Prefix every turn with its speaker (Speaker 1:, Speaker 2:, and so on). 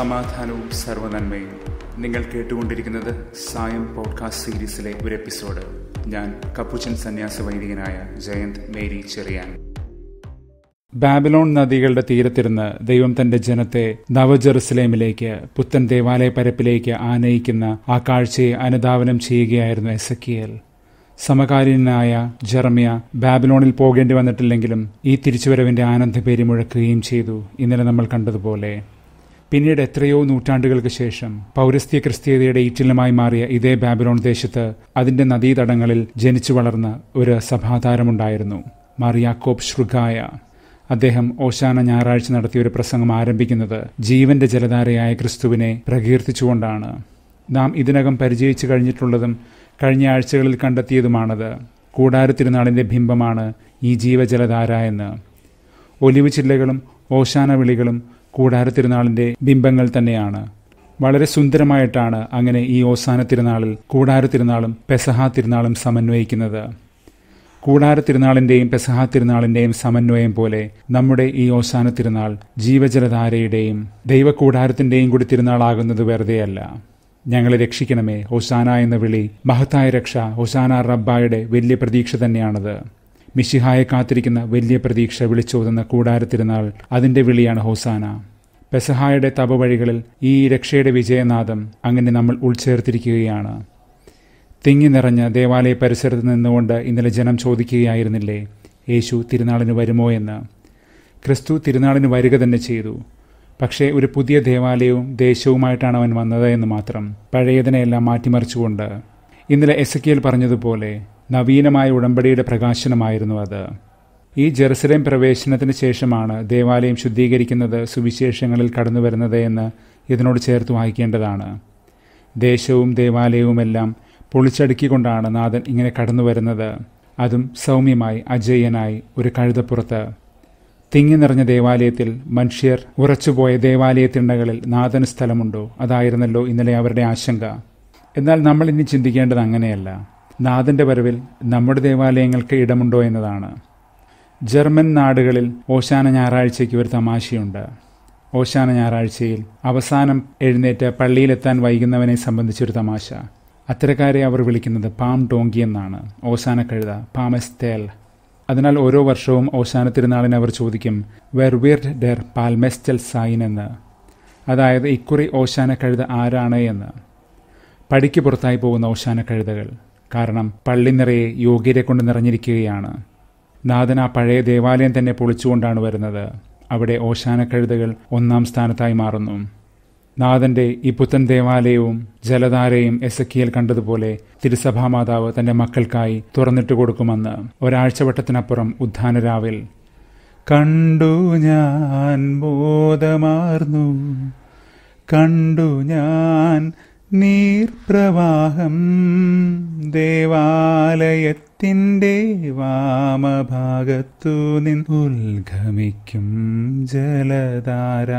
Speaker 1: സമാധാനവും സർവനന്മയും നിങ്ങൾ കേട്ടുകൊണ്ടിരിക്കുന്നത് സായം പോഡ്കാസ്റ്റ് സീരീസിലെ ഒരു എപ്പിസോഡ് ഞാൻ കപ്പുച്ചൻ സന്യാസ വൈദികനായ ജയന്ത് മേരി ചെറിയാൻ ബാബിലോൺ നദികളുടെ തീരത്തിരുന്ന് ദൈവം തന്റെ ജനത്തെ നവജെറുസലേമിലേക്ക് പുത്തൻ ദേവാലയ പരപ്പിലേക്ക് ആനയിക്കുന്ന ആ കാഴ്ചയെ അനുധാവനം ചെയ്യുകയായിരുന്നു എസക്കിയൽ സമകാലീനായ ജെറമിയ ബാബിലോണിൽ പോകേണ്ടി വന്നിട്ടില്ലെങ്കിലും ഈ തിരിച്ചുവരവിന്റെ ആനന്ദപേരി മുഴക്കുകയും ചെയ്തു ഇന്നലെ നമ്മൾ കണ്ടതുപോലെ പിന്നീട് എത്രയോ നൂറ്റാണ്ടുകൾക്ക് ശേഷം പൗരസ്ത്യ ക്രിസ്തീയതയുടെ ഈറ്റിലുമായി മാറിയ ഇതേ ബാബിലോൺ ദേശത്ത് അതിന്റെ നദീതടങ്ങളിൽ ജനിച്ചു വളർന്ന ഒരു സഭാതാരമുണ്ടായിരുന്നു മറിയാക്കോബ് ശൃഗായ അദ്ദേഹം ഓശാന ഞായറാഴ്ച നടത്തിയ ഒരു പ്രസംഗം ആരംഭിക്കുന്നത് ജീവന്റെ ജലധാരയായ ക്രിസ്തുവിനെ പ്രകീർത്തിച്ചുകൊണ്ടാണ് നാം ഇതിനകം പരിചയിച്ചു കഴിഞ്ഞിട്ടുള്ളതും കഴിഞ്ഞ ആഴ്ചകളിൽ കണ്ടെത്തിയതുമാണത് കൂടാരത്തിരുന്നാളിൻ്റെ ബിംബമാണ് ഈ ജീവജലധാര എന്ന് ഒലിവ് ചില്ലകളും ഓശാന വിളികളും കൂടാര തിരുനാളിൻ്റെ ബിംബങ്ങൾ തന്നെയാണ് വളരെ സുന്ദരമായിട്ടാണ് അങ്ങനെ ഈ ഓസാന തിരുനാളിൽ കൂടാര തിരുനാളും പെസഹ തിരുനാളും സമന്വയിക്കുന്നത് കൂടാര തിരുനാളിൻ്റെയും പെസഹ തിരുനാളിൻ്റെയും സമന്വയം പോലെ നമ്മുടെ ഈ ഓസാന തിരുനാൾ ജീവജലധാരയുടെയും ദൈവകൂടാരത്തിന്റെയും കൂടി തിരുനാളാകുന്നത് വെറുതെയല്ല ഞങ്ങളെ രക്ഷിക്കണമേ ഓസാന എന്ന വിളി മഹത്തായ രക്ഷ ഓസാന റബ്ബായുടെ വലിയ പ്രതീക്ഷ തന്നെയാണത് മിശിഹായെ കാത്തിരിക്കുന്ന വലിയ പ്രതീക്ഷ വിളിച്ചോതുന്ന കൂടാരത്തിരുന്നാൾ അതിന്റെ വിളിയാണ് ഹോസാന പെസഹായുടെ തപവഴികളിൽ ഈ രക്ഷയുടെ വിജയനാദം അങ്ങനെ നമ്മൾ ഉൾച്ചേർത്തിരിക്കുകയാണ് തിങ്ങി നിറഞ്ഞ ദേവാലയ പരിസരത്ത് നിന്നുകൊണ്ട് ഇന്നലെ ജനം ചോദിക്കുകയായിരുന്നില്ലേ യേശു തിരുനാളിന് വരുമോ എന്ന് ക്രിസ്തു തിരുനാളിന് വരിക തന്നെ ചെയ്തു പക്ഷേ ഒരു പുതിയ ദേവാലയവും ദേശവുമായിട്ടാണ് അവൻ വന്നത് എന്ന് മാത്രം പഴയതിനെയെല്ലാം മാറ്റിമറിച്ചുകൊണ്ട് ഇന്നലെ എസ് പറഞ്ഞതുപോലെ നവീനമായ ഉടമ്പടിയുടെ പ്രകാശനമായിരുന്നു അത് ഈ ജെറുസലേം പ്രവേശനത്തിന് ശേഷമാണ് ദേവാലയം ശുദ്ധീകരിക്കുന്നത് സുവിശേഷങ്ങളിൽ കടന്നു വരുന്നത് എന്ന് ഇതിനോട് ചേർത്ത് വായിക്കേണ്ടതാണ് ദേശവും ദേവാലയവുമെല്ലാം പൊളിച്ചടുക്കിക്കൊണ്ടാണ് നാഥൻ ഇങ്ങനെ കടന്നു വരുന്നത് അതും സൗമ്യമായി അജയ്യനായി ഒരു കഴുതപ്പുറത്ത് തിങ്ങി നിറഞ്ഞ ദേവാലയത്തിൽ മനുഷ്യർ ഉറച്ചുപോയ ദേവാലയത്തിണ്ടകളിൽ നാഥന് സ്ഥലമുണ്ടോ അതായിരുന്നല്ലോ ഇന്നലെ അവരുടെ ആശങ്ക എന്നാൽ നമ്മൾ ഇനി ചിന്തിക്കേണ്ടത് അങ്ങനെയല്ല നാഥൻ്റെ വരവിൽ നമ്മുടെ ദേവാലയങ്ങൾക്ക് ഇടമുണ്ടോ എന്നതാണ് ജർമ്മൻ നാടുകളിൽ ഓശാന ഞായറാഴ്ചയ്ക്ക് ഒരു തമാശയുണ്ട് ഓശാന ഞായറാഴ്ചയിൽ അവസാനം എഴുന്നേറ്റ് പള്ളിയിലെത്താൻ വൈകുന്നവനെ സംബന്ധിച്ചൊരു തമാശ അത്തരക്കാരെ അവർ വിളിക്കുന്നത് പാം ടോങ്കി എന്നാണ് ഓശാന കഴുത പാമസ് തേൽ അതിനാൽ ഓരോ വർഷവും ഓശാന തിരുനാളിനെ അവർ ചോദിക്കും വെർവിർഡ് ഡെർ പാൽമെസ്റ്റൽ സൈൻ എന്ന് അതായത് ഇക്കുറി ഓശാന കഴുത ആരാണ് എന്ന് പടിക്ക് പുറത്തായി പോകുന്ന ഓശാന കഴുതകൾ കാരണം പള്ളി നിറയെ യോഗ്യരെ കൊണ്ട് നിറഞ്ഞിരിക്കുകയാണ് നാഥൻ ആ പഴയ ദേവാലയം തന്നെ പൊളിച്ചുകൊണ്ടാണ് വരുന്നത് അവിടെ ഓശാനക്കഴുതകൾ ഒന്നാം സ്ഥാനത്തായി മാറുന്നു നാഥന്റെ ഈ പുത്തൻ ദേവാലയവും ജലധാരയും എസക്കിയൽ കണ്ടതുപോലെ തിരുസഭാ മാതാവ് തന്റെ മക്കൾക്കായി തുറന്നിട്ട് കൊടുക്കുമെന്ന് ഒരാഴ്ചവട്ടത്തിനപ്പുറം രാവിൽ കണ്ടു ഞാൻ ബോധമാർന്നു കണ്ടു ഞാൻ നീർപ്രവാഹം ദേവാലയത്തിൻ്റെ വാമഭാഗത്തു നിൻ ഉൽഘമിക്കും ജലധാര